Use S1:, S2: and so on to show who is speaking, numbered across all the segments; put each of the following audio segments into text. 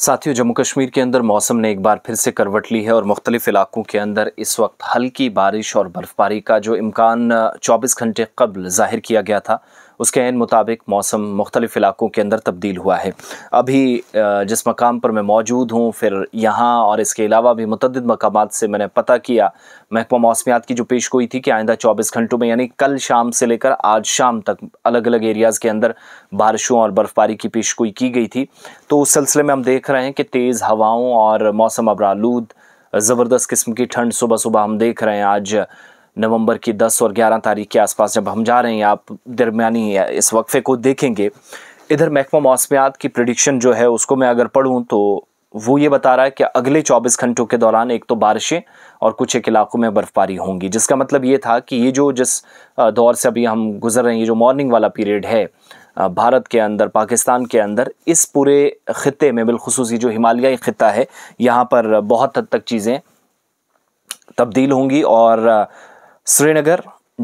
S1: साथियों जम्मू कश्मीर के अंदर मौसम ने एक बार फिर से करवट ली है और मुख्तलिफ इलाकों के अंदर इस वक्त हल्की बारिश और बर्फ़बारी का जो इम्कान 24 घंटे कबल जाहिर किया गया था उसके एन मुताबिक मौसम मुख्तलिफ इलाकों के अंदर तब्दील हुआ है अभी जिस मकाम पर मैं मौजूद हूँ फिर यहाँ और इसके अलावा भी मतद मकाम से मैंने पता किया महकमा मौसमियात की जो पेश गोई थी कि आइंदा चौबीस घंटों में यानी कल शाम से लेकर आज शाम तक अलग अलग एरियाज़ के अंदर बारिशों और बर्फ़बारी की पेश गोई की गई थी तो उस सिलसिले में हम देख रहे हैं कि तेज़ हवाओं और मौसम अबरालूद ज़बरदस्त किस्म की ठंड सुबह सुबह हम देख रहे हैं आज नवंबर की 10 और 11 तारीख के आसपास जब हम जा रहे हैं आप दरमियानी इस वक्फे को देखेंगे इधर महकमा मौसमियात की प्रडिक्शन जो है उसको मैं अगर पढ़ूँ तो वो ये बता रहा है कि अगले 24 घंटों के दौरान एक तो बारिशें और कुछ एक इलाकों में बर्फ़बारी होंगी जिसका मतलब ये था कि ये जो जिस दौर से अभी हम गुजर रहे हैं ये जो मॉर्निंग वाला पीरियड है भारत के अंदर पाकिस्तान के अंदर इस पूरे ख़त्े में बिलखसूस जो हिमालयी ख़त्ता है यहाँ पर बहुत हद तक चीज़ें तब्दील होंगी और श्रीनगर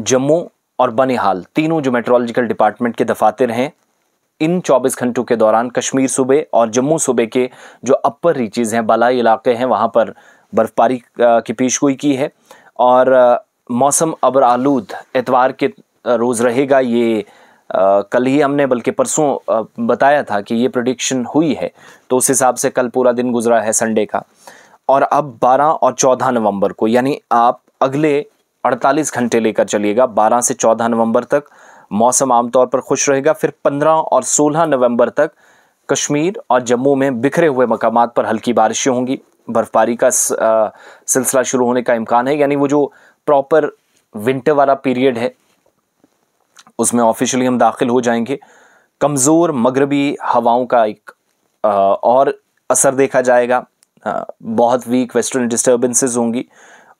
S1: जम्मू और बनिहाल तीनों जो मेट्रोलॉजिकल डिपार्टमेंट के दफातर हैं इन 24 घंटों के दौरान कश्मीर सूबे और जम्मू सूबे के जो अपर रीचेज़ हैं बलाई इलाके हैं वहाँ पर बर्फ़बारी की पेशगोई की है और मौसम अबर आलूद एतवार के रोज़ रहेगा ये कल ही हमने बल्कि परसों बताया था कि ये प्रोडिक्शन हुई है तो उस हिसाब से कल पूरा दिन गुजरा है संडे का और अब 12 और 14 नवंबर को यानी आप अगले 48 घंटे लेकर चलिएगा 12 से 14 नवंबर तक मौसम आमतौर पर खुश रहेगा फिर 15 और 16 नवंबर तक कश्मीर और जम्मू में बिखरे हुए मकाम पर हल्की बारिशें होंगी बर्फ़बारी का सिलसिला शुरू होने का इम्कान है यानी वो जो प्रॉपर विंटर वाला पीरियड है उसमें ऑफिशियली हम दाखिल हो जाएंगे कमज़ोर मगरबी हवाओं का एक और असर देखा जाएगा बहुत वीक वेस्टर्न डिस्टर्बेंसेस होंगी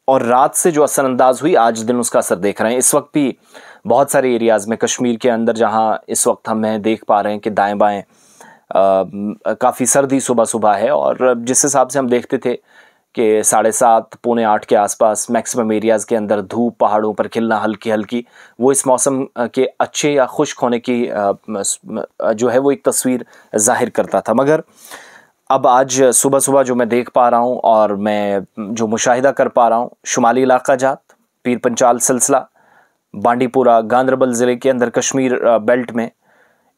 S1: और रात से जो असरअंदाज हुई आज दिन उसका असर देख रहे हैं इस वक्त भी बहुत सारे एरियाज़ में कश्मीर के अंदर जहाँ इस वक्त हम हैं देख पा रहे हैं कि दाएँ बाएँ काफ़ी सर्दी सुबह सुबह है और जिस हिसाब से हम देखते थे कि साढ़े सात पौने आठ के आसपास मैक्सिमम एरियाज़ के अंदर धूप पहाड़ों पर खिलना हल्की हल्की वो इस मौसम के अच्छे या खुश्क होने की जो है वो एक तस्वीर जाहिर करता था मगर अब आज सुबह सुबह जो मैं देख पा रहा हूँ और मैं जो मुशाहिदा कर पा रहा हूँ शुमाली इलाका जात पीर पंचाल सिलसिला बांडीपुरा गांधरबल ज़िले के अंदर कश्मीर बेल्ट में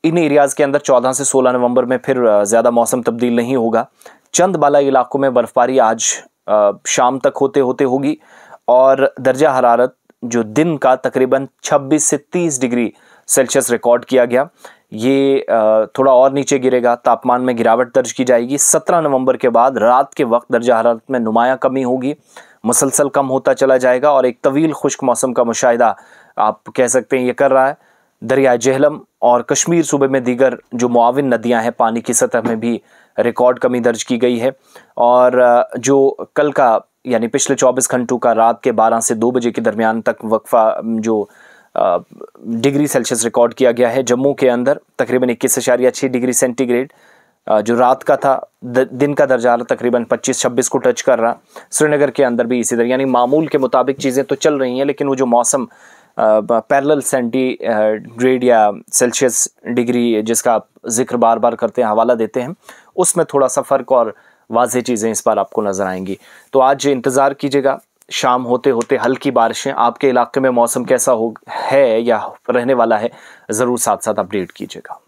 S1: इन एरियाज़ के अंदर 14 से 16 नवंबर में फिर ज़्यादा मौसम तब्दील नहीं होगा चंद बाला इलाकों में बर्फ़बारी आज शाम तक होते होते होगी और दर्जा हरारत जो दिन का तकरीबन 26 से 30 डिग्री सेल्सियस रिकॉर्ड किया गया ये थोड़ा और नीचे गिरेगा तापमान में गिरावट दर्ज की जाएगी 17 नवंबर के बाद रात के वक्त दर्जा हरारत में नुमायाँ कमी होगी मुसलसल कम होता चला जाएगा और एक तवील खुश्क मौसम का मुशाहिदा आप कह सकते हैं ये कर रहा है दरिया जहलम और कश्मीर सूबे में दीगर जो मुआविन नदियां हैं पानी की सतह में भी रिकॉर्ड कमी दर्ज की गई है और जो कल का यानी पिछले 24 घंटों का रात के 12 से 2 बजे के दरमियान तक वक्फा जो डिग्री सेल्सियस रिकॉर्ड किया गया है जम्मू के अंदर तकरीबन इक्कीस अशारिया छः डिग्री सेंटीग्रेड जो रात का था दिन का दर्जा तकरीबन 25-26 को टच कर रहा श्रीनगर के अंदर भी इसी तरह यानी मामूल के मुताबिक चीज़ें तो चल रही हैं लेकिन वो जो मौसम पैरल सेंटी ग्रेड या सेल्सियस डिग्री जिसका आप जिक्र बार बार करते हैं हवाला देते हैं उसमें थोड़ा सा फ़र्क और वाजे चीज़ें इस बार आपको नज़र आएंगी तो आज इंतज़ार कीजिएगा शाम होते होते हल्की बारिशें आपके इलाके में मौसम कैसा हो है या रहने वाला है ज़रूर साथ साथ अपडेट कीजिएगा